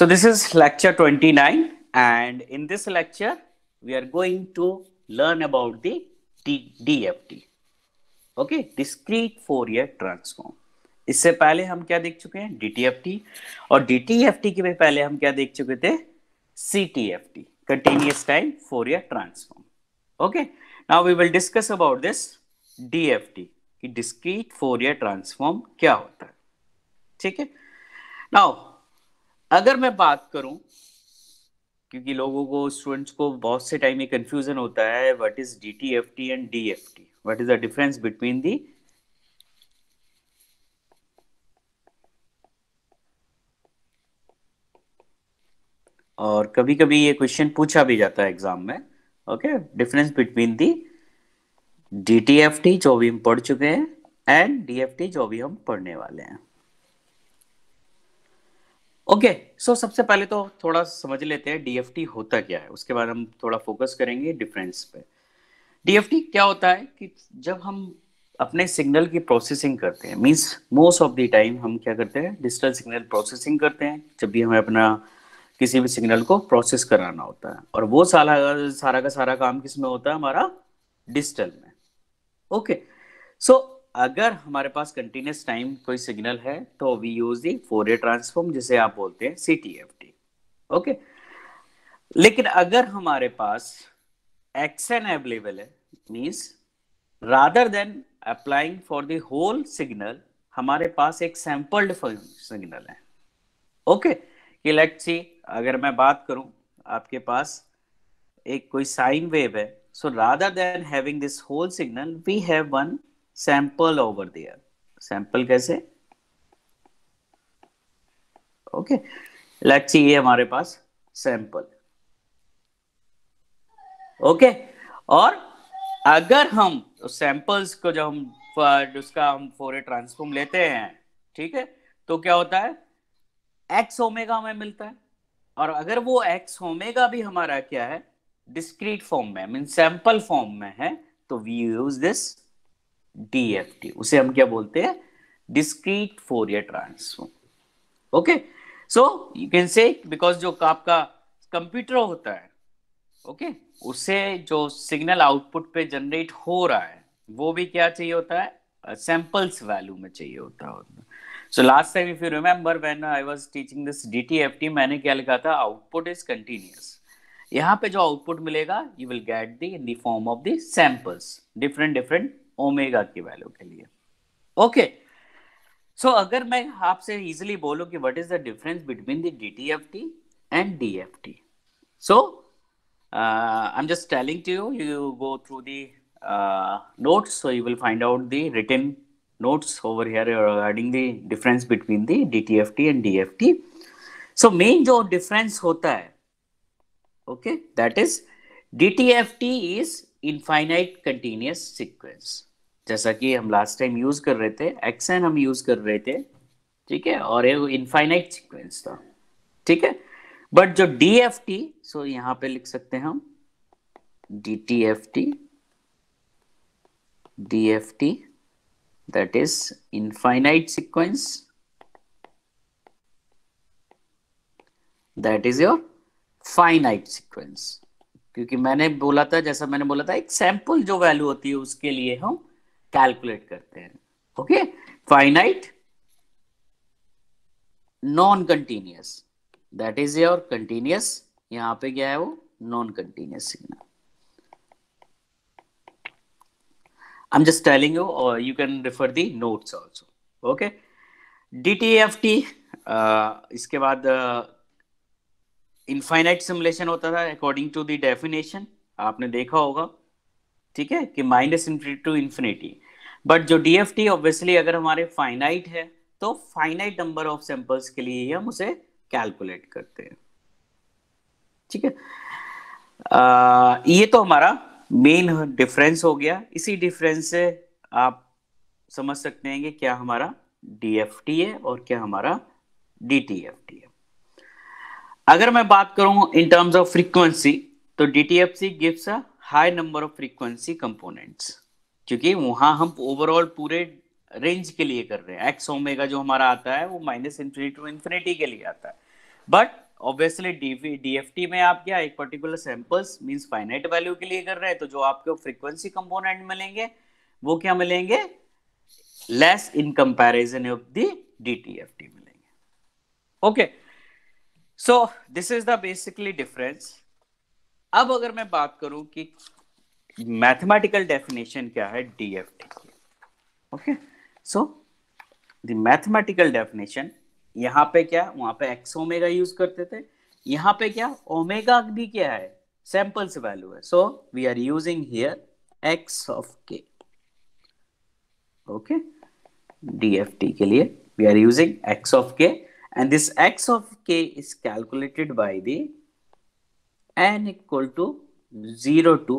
So this is lecture 29 and in this lecture we are going to learn about the D DFT. Okay discrete Fourier transform इससे पहले हम क्या देख चुके हैं डीटीएफटी और डीटीएफटी के पहले हम क्या देख चुके थे CTFT continuous time Fourier transform okay now we will discuss about this DFT कि डिस्क्रीट फोरियर ट्रांसफॉर्म क्या होता है ठीक है नाउ अगर मैं बात करूं क्योंकि लोगों को स्टूडेंट्स को बहुत से टाइम ये कंफ्यूजन होता है what is D T F T and DFT what is the difference between the और कभी कभी ये क्वेश्चन पूछा भी जाता है एग्जाम में okay difference between the D T F T जो भी हम पढ़ चुके हैं एंड डीएफटी जो भी हम पढ़ने वाले हैं ओके okay, सो so सबसे पहले तो थोड़ा समझ लेते हैं डीएफटी होता क्या है उसके बाद हम थोड़ा फोकस करेंगे डिफरेंस पे डीएफटी क्या होता है कि जब हम अपने सिग्नल की प्रोसेसिंग करते हैं means most of the time हम क्या करते हैं डिजिटल सिग्नल प्रोसेसिंग करते हैं जब भी हमें अपना किसी भी सिग्नल को प्रोसेस कराना होता है और वो सारा सारा का सारा काम किस में होता है हमारा डिजिटल में ओके okay, सो so, अगर हमारे पास कंटिन्यूस टाइम कोई सिग्नल है तो we use the Fourier transform जिसे आप बोलते हैं C T F T okay लेकिन अगर हमारे पास एक्सन अवेलेबल है means rather than applying for the whole signal हमारे पास एक सैम्पल्ड सिग्नल है ओके कि लेट सी अगर मैं बात करूं आपके पास एक कोई साइन वेव है so rather than having this whole signal we have one sample over there sample कैसे ओके लेट्स सी ये हमारे पास सैंपल ओके okay. और अगर हम सैंपल्स को जब हम उसका हम फोरे ट्रांसफॉर्म लेते हैं ठीक है तो क्या होता है एक्स ओमेगा हमें मिलता है और अगर वो एक्स ओमेगा भी हमारा क्या है डिस्क्रीट फॉर्म में मीन सैंपल फॉर्म में है तो वी यूज दिस डीएफटी उसे हम क्या बोलते हैं discrete Fourier transform okay so you can say because जो आपका कंप्यूटर होता है ओके okay? उसे जो सिग्नल आउटपुट पे जनरेट हो रहा है वो भी क्या चाहिए होता है सैंपल्स uh, वैल्यू में चाहिए होता है so last time if you remember when I was teaching this DTFT मैंने क्या लिखा था आउटपुट इज कंटिन्यूस यहाँ पे जो आउटपुट मिलेगा you will get the in the form of the samples different different omega की वैल्यू के लिए ओके okay. सो so, अगर मैं आपसे इजिली बोलूं कि what is the difference between the DTFT and DFT so I am just telling to you you go through the notes so you will find out the written notes over here regarding the difference between the DTFT and DFT so main jo difference hota hai okay that is DTFT is infinite continuous sequence जैसा कि हम last time use कर रहे थे x N हम use कर रहे थे ठीक है और ये इनफाइनाइट सीक्वेंस था ठीक है बट जो डी एफ टी सो यहां पे लिख सकते हैं हम D T F T D F T that is infinite sequence that is your finite sequence क्योंकि मैंने बोला था जैसा मैंने बोला था एक सैंपल जो वैल्यू होती है उसके लिए हम कैलकुलेट करते हैं okay finite non continuous that is your continuous यहां पे क्या है वो non continuous signal I am just telling you और you can refer the notes also okay DTFT इसके बाद इनफाइनाइट uh, सिमुलेशन होता था अकॉर्डिंग टू द डेफिनेशन आपने देखा होगा ठीक है कि minus infinity to infinity but जो डीएफटी ऑब्वियसली अगर हमारे फाइनाइट है तो फाइनाइट नंबर ऑफ सैंपल्स के लिए ही हम उसे कैलकुलेट करते हैं ठीक है आ, ये तो हमारा मेन डिफरेंस हो गया इसी डिफरेंस से आप समझ सकते हैं कि क्या हमारा डीएफटी है और क्या हमारा डीटीएफटी है अगर मैं बात करूं इन टर्म्स ऑफ फ्रीक्वेंसी तो DTFT gives a high number of frequency components क्योंकि वहां हम ओवरऑल पूरे रेंज के लिए कर रहे हैं एक्स ओमेगा जो हमारा आता है वो माइनस इन्फिनिटी टू इन्फिनिटी के लिए आता है बट ऑब्वियसली डीवी डीएफटी में आप क्या एक particular samples means finite value के लिए कर रहे हैं तो जो आपको फ्रीक्वेंसी कंपोनेंट मिलेंगे वो क्या मिलेंगे less in comparison of the DTFT मिलेंगे okay so this is the basically difference अब अगर मैं बात करूं कि मैथमेटिकल डेफिनेशन क्या है डीएफटी की okay so the mathematical definition यहां पे क्या वहां पे एक्स ओमेगा यूज करते थे यहां पे क्या ओमेगा भी क्या है सैंपल्स वैल्यू है so we are using here x of k okay DFT के लिए we are using x of k and this x of k is calculated by the n equal to 0 to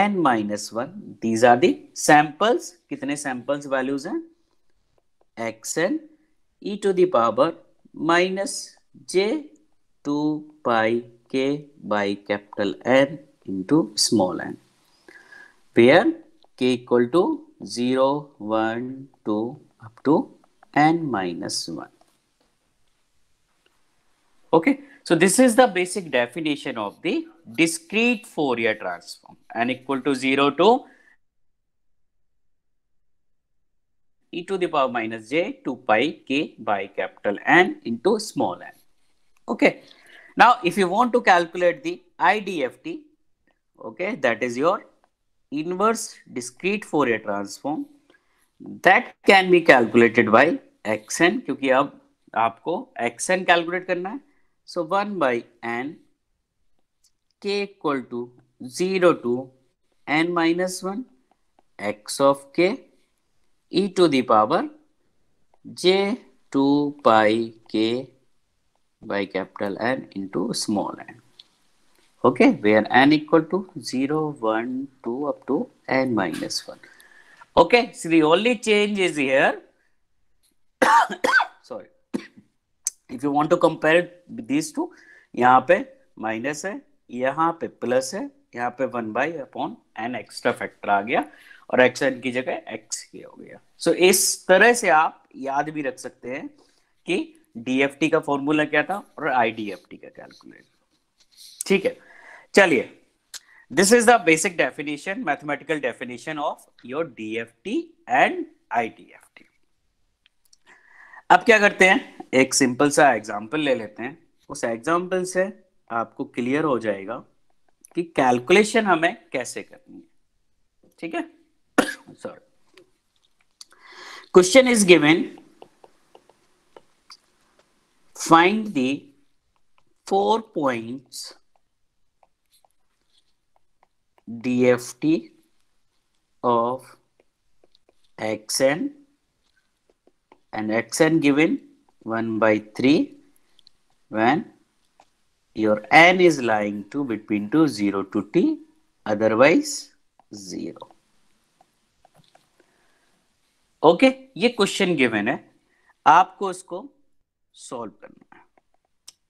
n minus 1. These are the samples. कितने samples values हैं? xn e to the power minus j 2 pi k by capital N into small n. Where k equal to 0, 1, 2 up to n minus 1. Okay. So this is the basic definition of the discrete Fourier transform and equal to 0 to e to the power minus j 2 pi k by capital N into small n. Okay. Now, if you want to calculate the IDFT, okay, that is your inverse discrete Fourier transform that can be calculated by xn क्योंकि you have xn calculate xn. So 1 by n k equal to 0 to n minus 1 x of k e to the power j 2 pi k by capital N into small n. Okay, where n equal to 0, 1, 2 up to n minus 1. Okay, so the only change is here if you want to compare this to यहाँ पे minus है यहाँ पे plus है यहाँ पे one by upon n extra factor आ गया और एक्स एन की जगह एक्स के हो गया सो so, इस तरह से आप याद भी रख सकते हैं कि डीएफटी का फॉर्मूला क्या था और आईडीएफटी का कैलकुलेट ठीक है चलिए this is the basic definition mathematical definition of your DFT and IDFT अब क्या करते हैं एक सिंपल सा एग्जाम्पल ले लेते हैं उस एग्जाम्पल से आपको क्लियर हो जाएगा कि कैलकुलेशन हमें कैसे करनी है ठीक है sorry question is given find the four points DFT of x and x n given one by three when your n is lying to between to zero to t otherwise zero. Okay okay, ये question given है आपको इसको solve करना है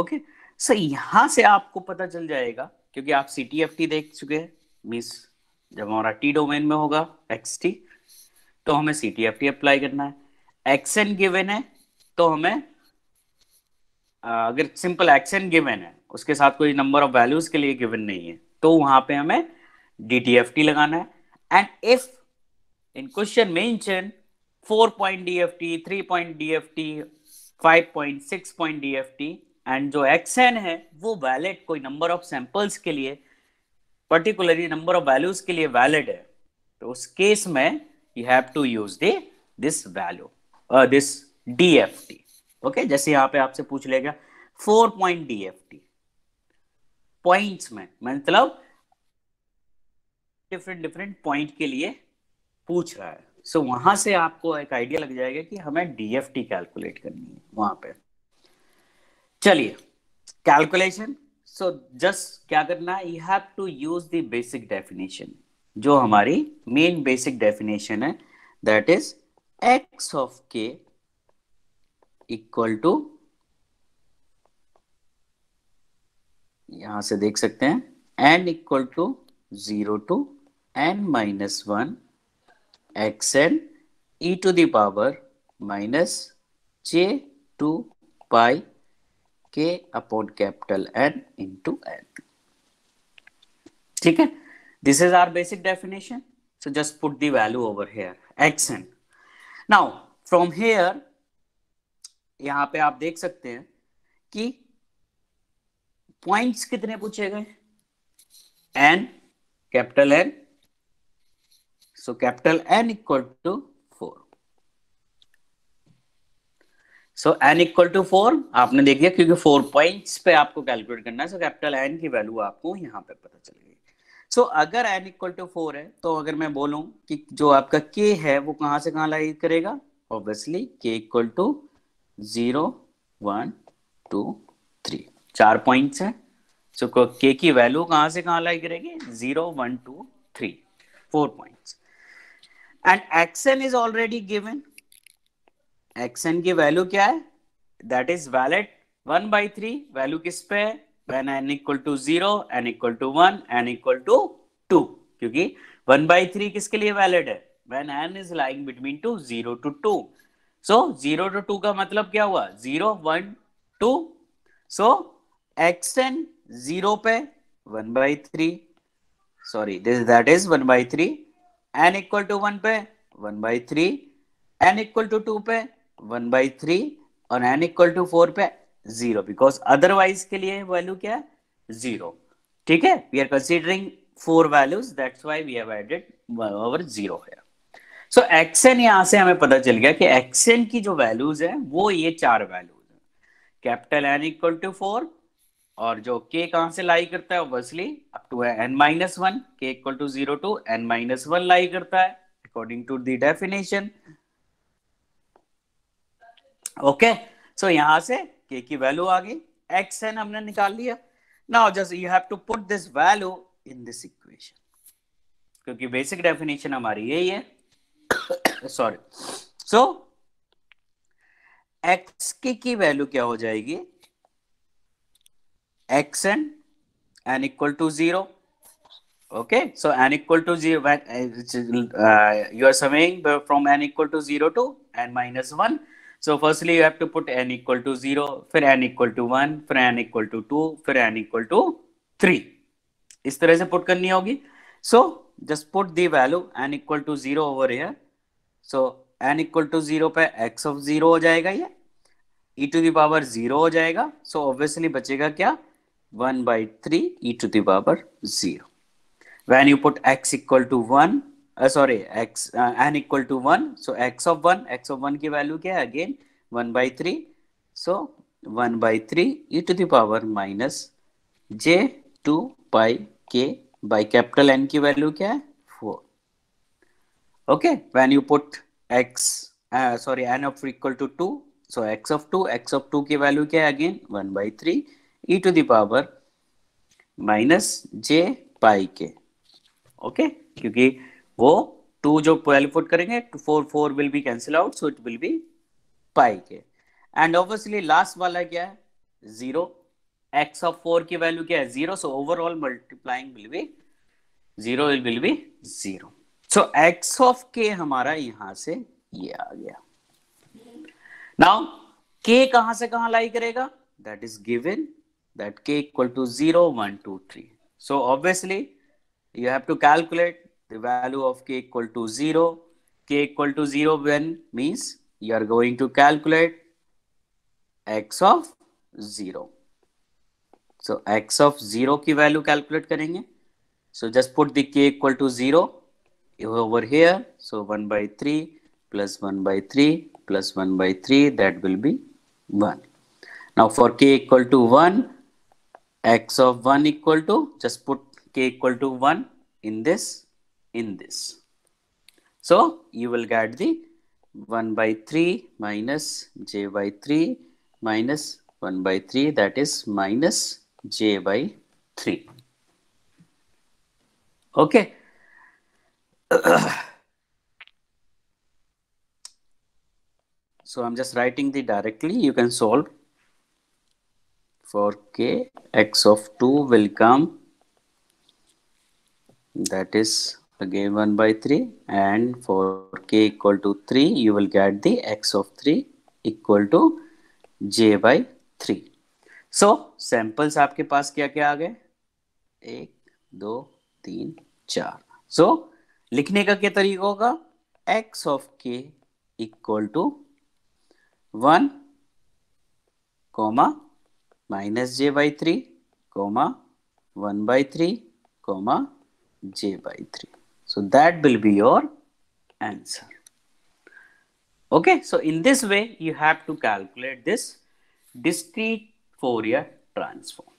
okay okay? Sir so, यहां से आपको पता चल जाएगा क्योंकि आप सी टी एफ टी देख चुके हैं मीन्स जब हमारा टी डोमेन में होगा एक्स टी तो हमें C T F T apply करना है एक्स एन गिवेन है तो हमें अगर सिंपल एक्शन गिवन है उसके साथ कोई नंबर ऑफ वैल्यूज के लिए गिवन नहीं है तो वहां पे हमें डी लगाना है and if in question mention four point D F T three point D F T five point six point D F T and जो एक्शन है वो वैलिड कोई नंबर ऑफ सैंपल्स के लिए पर्टिकुलरली नंबर ऑफ वैल्यूज के लिए valid है तो उस केस में you have to use this value this DFT okay जैसे यहां पे आपसे पूछ लेगा फोर पॉइंट डीएफटी पॉइंट्स में मतलब डिफरेंट डिफरेंट पॉइंट के लिए पूछ रहा है सो so, वहां से आपको एक आइडिया लग जाएगा कि हमें डीएफटी कैलकुलेट करनी है वहां पे चलिए कैलकुलेशन सो जस्ट क्या करना है you have to use the basic definition जो हमारी मेन बेसिक डेफिनेशन है that is x of k equal to यहां से देख सकते हैं n equal to zero to n minus one x n e to the power minus j two pi k upon capital n into n ठीक है this is our basic definition so just put the value over here x n now from hair यहाँ पे आप देख सकते हैं कि points कितने पूछे गए n capital n so capital n equal to four so n equal to four आपने देख लिया क्योंकि फोर पॉइंट्स पे आपको कैलकुलेट करना है सो कैपिटल एन की वैल्यू आपको यहां पे पता चल गई सो so, अगर एन इक्वल टू फोर है तो अगर मैं बोलूं कि जो आपका के है वो कहां से कहां लाइक करेगा obviously k equal to zero one two three चार पॉइंट्स है सो so, के की वैल्यू कहां से कहां लाई करेगी zero one two three four point and x n is already given x n की वैल्यू क्या है that is valid one by three value किस पे है n equal to zero n equal to one n equal to two क्योंकि one by three किसके लिए valid है when n is lying between two zero to two so zero to two का मतलब क्या हुआ zero one to so x n zero पे one by three sorry this that is one by three n equal to one पे one by three n equal to two पे one by three और n equal to four पे zero because otherwise के लिए value क्या है zero ठीक है we are considering four values that's why we have added over zero है सो एक्सएन यहां से हमें पता चल गया कि एक्सएन की जो वैल्यूज है वो ये चार वैल्यूज है capital n equal to four और जो के कहा से लाई करता है obviously up to n minus one k equal to zero to n minus one lie करता है according to the definition okay so यहां से के की वैल्यू आ गई एक्स एन हमने निकाल लिया now just you have to put this value in this equation क्योंकि बेसिक डेफिनेशन हमारी यही है सॉरी सो एक्स के की वैल्यू क्या हो जाएगी x n n equal to zero okay so n equal to zero you are summing from n equal to zero to n minus one so firstly you have to put n equal to zero फिर n equal to one फिर n equal to two फिर n equal to three इस तरह से put करनी होगी so just put the value n equal to zero over here so n equal to zero पे x of zero हो जाएगा ये ई टू दावर जीरो हो जाएगा सो so ऑब्वियसली बचेगा क्या one by three e to the power zero when you put x equal to one sorry x n equal to one so x of one x of one की value क्या है again one by three so one by three e to the power minus j two pi k by capital n की value क्या है Okay, when you put x, uh, sorry, n of equal to 2, so x of 2, x of 2 की value क्या है again 1 by three e to the power minus j pi k okay okay? क्योंकि वो two जो twelve put करेंगे four four will be cancel out so it will be pi k and obviously last वाला क्या है zero x of four की value क्या है zero so overall multiplying will be zero will be zero so x of k हमारा यहां से ये आ गया नाउ के कहां से कहां लाई करेगा that is given that k equal to zero one two three so obviously you have to calculate the value of k equal to zero k equal to zero when means you are going to calculate x of zero so x of zero की value calculate करेंगे so just put the k equal to zero over here. So 1 by 3 plus 1 by 3 plus 1 by 3 that will be 1. Now for k equal to 1 x of 1 equal to just put k equal to 1 in this in this. So you will get the 1 by 3 minus j by 3 minus 1 by 3 that is minus j by 3. Okay. so I'm just writing the directly. You can solve for k x of 2 will come that is again 1 by 3 and for k equal to 3 you will get the x of 3 equal to j by 3. so, samples आपके पास क्या क्या आ गए एक दो तीन चार so, लिखने का क्या तरीका होगा x of k equal to one comma minus j by three comma one by three comma j by three so that will be your answer okay so in this way you have to calculate this discrete Fourier transform